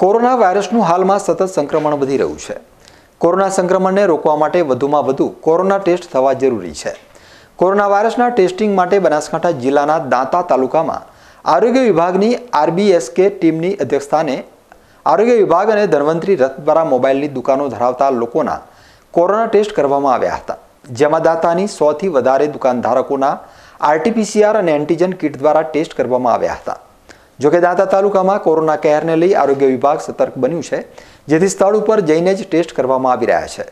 corona વાયરસનું હાલમાં સતત સંક્રમણ વધી રહ્યું છે કોરોના સંક્રમણને રોકવા માટે વધુમાં વધુ કોરોના ટેસ્ટ થવા જરૂરી છે કોરોના વાયરસના ટેસ્ટિંગ માટે બનાસકાંઠા જિલ્લાના દાંતા તાલુકામાં આરોગ્ય વિભાગની આરબીએસકે ટીમની અધ્યક્ષસ્થાને આરોગ્ય વિભાગ અને ધન્વંતરી રથ દ્વારા મોબાઈલની દુકાનો ધરાવતા લોકોના કોરોના ટેસ્ટ કરવામાં આવ્યા હતા જેમાં દાંતાની સોથી વધારે દુકાનધારકોના આરટીપીસીઆર અને એન્ટીજન કિટ દ્વારા ટેસ્ટ કરવામાં આવ્યા હતા જોકે દાંતા તાલુકામાં કોરોના કહેરને લઈ આરોગ્ય વિભાગ સતર્ક બન્યું છે જેથી સ્થળ ઉપર જઈને જ ટેસ્ટ કરવામાં આવી રહ્યા છે